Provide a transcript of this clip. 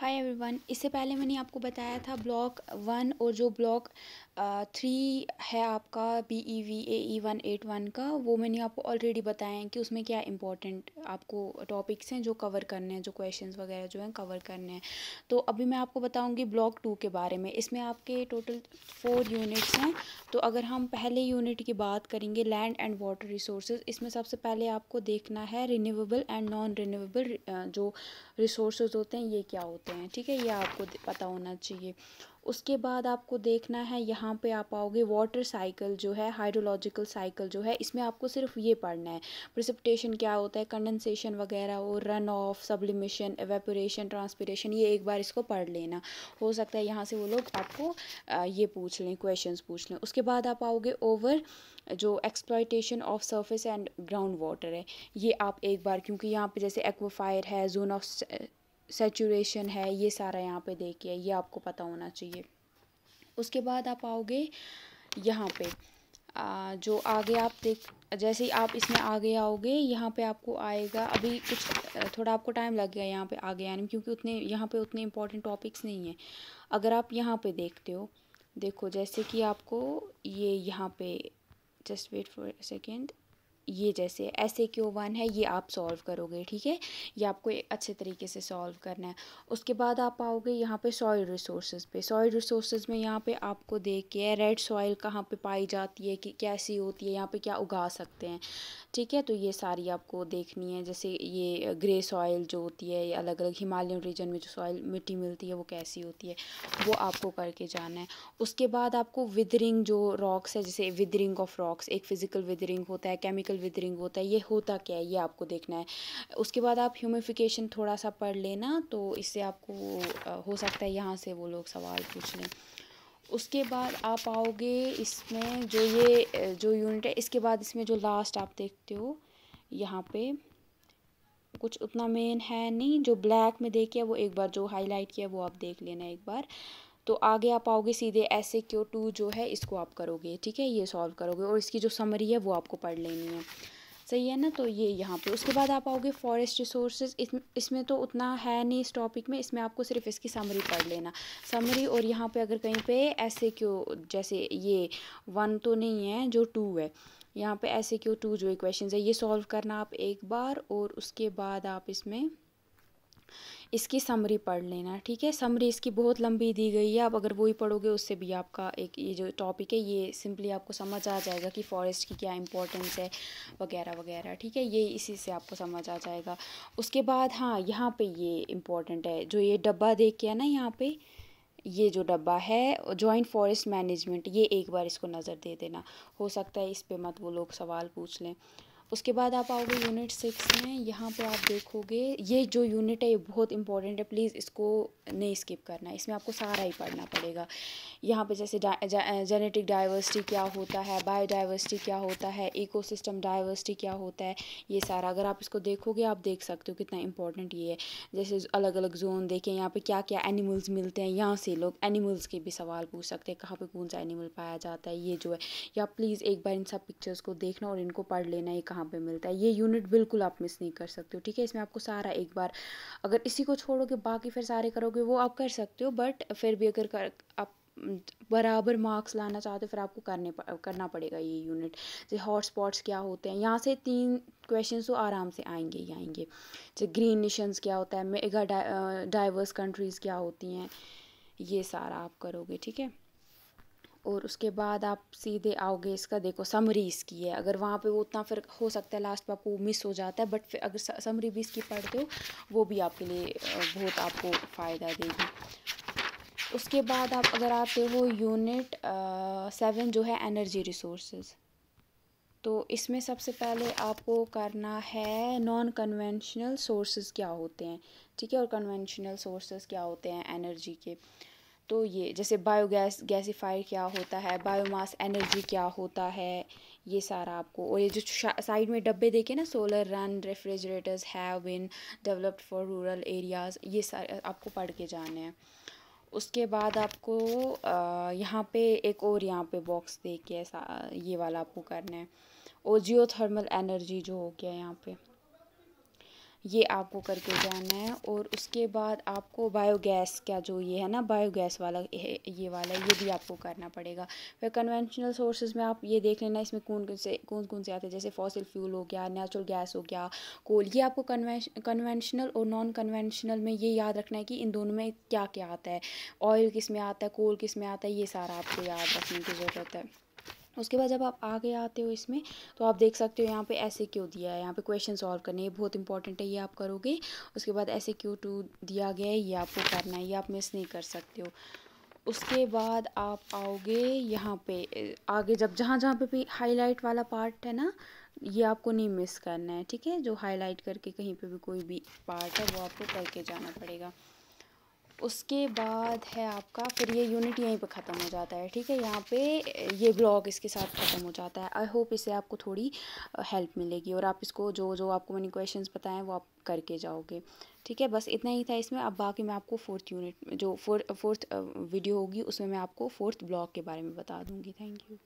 hi everyone इससे पहले मैंने आपको बताया था ब्लॉक वन और जो ब्लॉक थ्री है आपका B E V A E one eight one का वो मैंने आपको ऑलरेडी बताया है कि उसमें क्या इंपॉर्टेंट आपको टॉपिक्स हैं जो कवर करने हैं जो क्वेश्चंस वगैरह जो हैं कवर करने हैं तो अभी मैं आपको बताऊंगी ब्लॉक टू के बारे में इसमें आपके टोटल फोर यूनिट्स हैं तो अगर हम पहले यूनिट की बात करेंगे लैंड एंड वाटर रिसोर्सेज इसमें सबसे पहले आपको देखना है रिन्यूएबल एंड नॉन रिन्यूएबल जो रिसोर्स होते हैं ये क्या होते हैं सकते हैं ठीक है ये आपको पता होना चाहिए उसके बाद आपको देखना है यहाँ पे आप आओगे वाटर साइकिल जो है हाइड्रोलॉजिकल साइकिल जो है इसमें आपको सिर्फ ये पढ़ना है प्रिसिपिटेशन क्या होता है कंडेंसेशन वगैरह और runoff sublimation evaporation transpiration ये एक बार इसको पढ़ लेना हो सकता है यहाँ से वो लोग आपको ये पूछ लें क्वेश्चन पूछ लें उसके बाद आप आओगे ओवर जो exploitation of surface and ground water है ये आप एक बार क्योंकि यहाँ पर जैसे एक्वाफायर है जोन ऑफ सेचुरेशन है ये सारा यहाँ पे देखिए ये आपको पता होना चाहिए उसके बाद आप आओगे यहाँ पे आ, जो आगे आप देख जैसे ही आप इसमें आगे आओगे यहाँ पे आपको आएगा अभी कुछ थोड़ा आपको टाइम लग गया यहाँ पे आगे आने में क्योंकि उतने यहाँ पे उतने इम्पोर्टेंट टॉपिक्स नहीं हैं अगर आप यहाँ पे देखते हो देखो जैसे कि आपको ये यहाँ पे जस्ट वेट फॉर सेकेंड ये जैसे ऐसे क्यों वन है ये आप सॉल्व करोगे ठीक है ये आपको अच्छे तरीके से सॉल्व करना है उसके बाद आप आओगे यहाँ पे सॉइल रिसोर्सेज पे सॉइल रिसोर्सेज में यहाँ पे आपको देख के रेड सॉइल कहाँ पे पाई जाती है कि कैसी होती है यहाँ पे क्या उगा सकते हैं ठीक है तो ये सारी आपको देखनी है जैसे ये ग्रे सॉइल जो होती है अलग अलग हिमालयन रीजन में जो सॉइल मिट्टी मिलती है वो कैसी होती है वो आपको करके जाना है उसके बाद आपको विदरिंग जो रॉक्स है जैसे विदरिंग ऑफ रॉक्स एक फ़िज़िकल विदरिंग होता है केमिकल विदरिंग होता है ये होता क्या है ये आपको देखना है उसके बाद आप ह्यूमिफिकेशन थोड़ा सा पढ़ लेना तो इससे आपको हो सकता है यहाँ से वो लोग सवाल पूछ लें उसके बाद आप आओगे इसमें जो ये जो यूनिट है इसके बाद इसमें जो लास्ट आप देखते हो यहाँ पे कुछ उतना मेन है नहीं जो ब्लैक में देखिए वो एक बार जो हाईलाइट किया वो आप देख लेना एक बार तो आगे आप आओगे सीधे ऐसे क्यों टू जो है इसको आप करोगे ठीक है ये सॉल्व करोगे और इसकी जो समरी है वो आपको पढ़ लेनी है सही है ना तो ये यहाँ पे उसके बाद आप आओगे फॉरेस्ट रिसोर्सेज इस, इसमें तो उतना है नहीं इस टॉपिक में इसमें आपको सिर्फ इसकी समरी पढ़ लेना समरी और यहाँ पे अगर कहीं पे ऐसे क्यों जैसे ये वन तो नहीं है जो टू है यहाँ पे ऐसे क्यों टू जो क्वेश्चन है ये सॉल्व करना आप एक बार और उसके बाद आप इसमें इसकी समरी पढ़ लेना ठीक है समरी इसकी बहुत लंबी दी गई है आप अगर वही पढ़ोगे उससे भी आपका एक ये जो टॉपिक है ये सिंपली आपको समझ आ जाएगा कि फॉरेस्ट की क्या इंपॉर्टेंस है वगैरह वगैरह ठीक है ये इसी से आपको समझ आ जाएगा उसके बाद हाँ यहाँ पे ये इम्पॉर्टेंट है जो ये डब्बा देख के है ना यहाँ पर ये जो डब्बा है जॉइंट फॉरेस्ट मैनेजमेंट ये एक बार इसको नज़र दे देना हो सकता है इस पर मत वो लोग सवाल पूछ लें उसके बाद आप आओगे यूनिट सिक्स में यहाँ पर आप देखोगे ये जो यूनिट है ये बहुत इंपॉर्टेंट है प्लीज़ इसको नहीं स्किप करना इसमें आपको सारा ही पढ़ना पड़ेगा यहाँ पे जैसे जेनेटिक डाइवर्सिटी क्या होता है बायोडाइवर्सिटी क्या होता है इकोसिस्टम डाइवर्सिटी क्या होता है ये सारा अगर आप इसको देखोगे आप देख सकते हो कितना इंपॉर्टेंट ये है जैसे अलग अलग जोन देखें यहाँ पे क्या क्या एनिमल्स मिलते हैं यहाँ से लोग एनिमल्स के भी सवाल पूछ सकते हैं कहाँ पर कौन सा एनिमल पाया जाता है ये जो है या प्लीज़ एक बार इन सब पिक्चर्स को देखना और इनको पढ़ लेना ये कहाँ कहाँ पे मिलता है ये यूनिट बिल्कुल आप मिस नहीं कर सकते हो ठीक है इसमें आपको सारा एक बार अगर इसी को छोड़ोगे बाकी फिर सारे करोगे वो आप कर सकते हो बट फिर भी अगर कर, आप बराबर मार्क्स लाना चाहते हो फिर आपको करने करना पड़ेगा ये यूनिट जैसे हॉट स्पॉट्स क्या होते हैं यहाँ से तीन क्वेश्चन तो आराम से आएंगे ही आएंगे जैसे ग्रीन नेशंस क्या होता है मेगा डाइवर्स कंट्रीज़ क्या होती हैं ये सारा आप करोगे ठीक है और उसके बाद आप सीधे आओगे इसका देखो समरी इसकी है अगर वहाँ पे वो उतना फिर हो सकता है लास्ट में आपको मिस हो जाता है बट फिर अगर समरी भी इसकी पढ़ते हो वो भी आपके लिए बहुत आपको फ़ायदा देगी उसके बाद आप अगर आते हो यूनिट सेवन जो है एनर्जी रिसोर्सेज तो इसमें सबसे पहले आपको करना है नॉन कन्वेंशनल सोर्सेज क्या होते हैं ठीक है और कन्वेंशनल सोर्सेज क्या होते हैं एनर्जी के तो ये जैसे बायोगैस गैसीफायर क्या होता है बायोमास एनर्जी क्या होता है ये सारा आपको और ये जो साइड में डब्बे देखे ना solar run refrigerators have in developed for rural areas ये सारे आपको पढ़ के जाने हैं उसके बाद आपको यहाँ पे एक और यहाँ पे बॉक्स दे के ऐसा ये वाला आपको करना है और जियो थर्मल एनर्जी जो हो गया यहाँ पे ये आपको करके जाना है और उसके बाद आपको बायोगैस का जो ये है ना बायोगैस वाला ये वाला ये भी आपको करना पड़ेगा फिर कन्वेंशनल सोर्सेज में आप ये देख लेना इसमें कौन कौन से कौन कौन से आते हैं जैसे फॉसिल फ्यूल हो गया नेचुरल गैस हो गया कोल ये आपको कन्वेंशनल और नॉन कन्वेंशनल में ये याद रखना है कि इन दोनों में क्या क्या आता है ऑयल किस में आता है कोल किस में आता है ये सारा आपको याद रखने की ज़रूरत है उसके बाद जब आप आगे आते हो इसमें तो आप देख सकते हो यहाँ पे ऐसे क्यों दिया है यहाँ पे क्वेश्चन सॉल्व करने ये बहुत इंपॉर्टेंट है ये आप करोगे उसके बाद ऐसे क्यों टू दिया गया है ये आपको करना है ये आप मिस नहीं कर सकते हो उसके बाद आप आओगे यहाँ पे आगे जब जहाँ जहाँ पे भी हाईलाइट वाला पार्ट है ना ये आपको नहीं मिस करना है ठीक है जो हाईलाइट करके कहीं पर भी कोई भी पार्ट है वो आपको करके जाना पड़ेगा उसके बाद है आपका फिर ये यूनिट यहीं पे ख़त्म हो जाता है ठीक है यहाँ पे ये ब्लॉग इसके साथ ख़त्म हो जाता है आई होप इससे आपको थोड़ी हेल्प मिलेगी और आप इसको जो जो आपको मैंने क्वेश्चंस बताएं वो आप करके जाओगे ठीक है बस इतना ही था इसमें अब बाकी मैं आपको फोर्थ यूनिट जो फोर्थ फोर्थ वीडियो होगी उसमें मैं आपको फोर्थ ब्लॉग के बारे में बता दूँगी थैंक यू